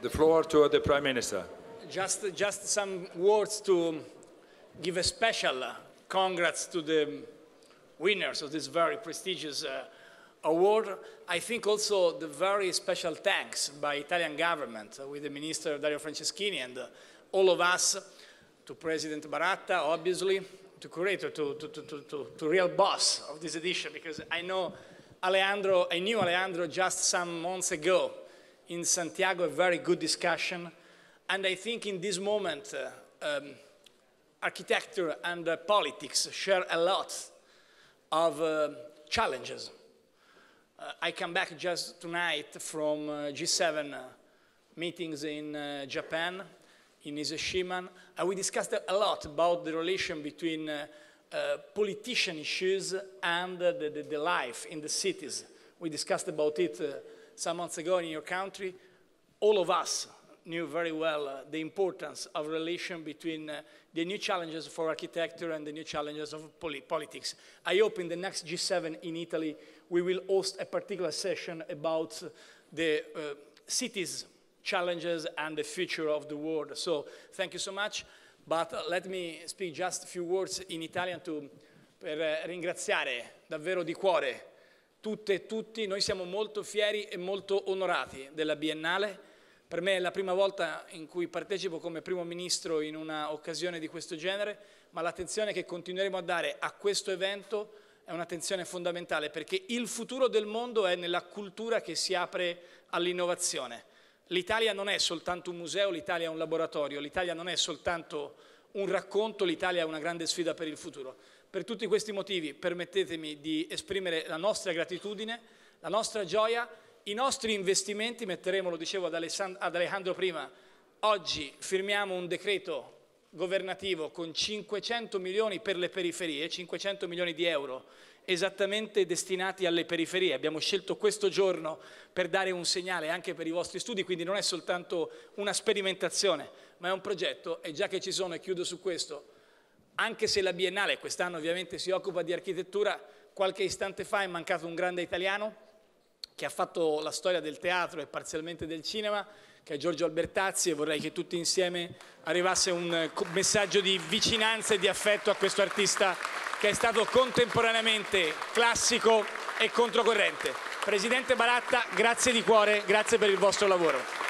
The floor to the Prime Minister. Just, just some words to give a special uh, congrats to the winners of this very prestigious uh, award. I think also the very special thanks by Italian government uh, with the Minister Dario Franceschini and uh, all of us, to President Baratta, obviously, to curator, to, to, to, to, to real boss of this edition, because I know Alejandro, I knew Alejandro just some months ago in Santiago a very good discussion. And I think in this moment, uh, um, architecture and uh, politics share a lot of uh, challenges. Uh, I come back just tonight from uh, G7 uh, meetings in Japan, in Izashima, and we discussed a lot about the relation between politician issues and the, the, the, life in the cities. We discussed about it some months ago in your country, all of us knew very well uh, the importance of relation between uh, the new challenges for architecture and the new challenges of poli politics. I hope in the next G7 in Italy, we will host a particular session about uh, the uh, cities' challenges and the future of the world. So thank you so much, but uh, let me speak just a few words in Italian to, per uh, ringraziare davvero di cuore tutte e tutti, noi siamo molto fieri e molto onorati della Biennale. Per me è la prima volta in cui partecipo come primo ministro in una occasione di questo genere, ma l'attenzione che continueremo a dare a questo evento è un'attenzione fondamentale perché il futuro del mondo è nella cultura che si apre all'innovazione. L'Italia non è soltanto un museo, l'Italia è un laboratorio, l'Italia non è soltanto un racconto, l'Italia è una grande sfida per il futuro. Per tutti questi motivi permettetemi di esprimere la nostra gratitudine, la nostra gioia, i nostri investimenti, metteremo, lo dicevo ad, Alejandro prima, oggi firmiamo un decreto governativo con 500 milioni per le periferie, 500 milioni di euro esattamente destinati alle periferie. Abbiamo scelto questo giorno per dare un segnale anche per i vostri studi, quindi non è soltanto una sperimentazione, ma è un progetto e già che ci sono, e chiudo su questo, anche se la Biennale quest'anno ovviamente si occupa di architettura, qualche istante fa è mancato un grande italiano che ha fatto la storia del teatro e parzialmente del cinema, che è Giorgio Albertazzi e vorrei che tutti insieme arrivasse un eh, messaggio di vicinanza e di affetto a questo artista che è stato contemporaneamente classico e controcorrente. Presidente Baratta, grazie di cuore, grazie per il vostro lavoro.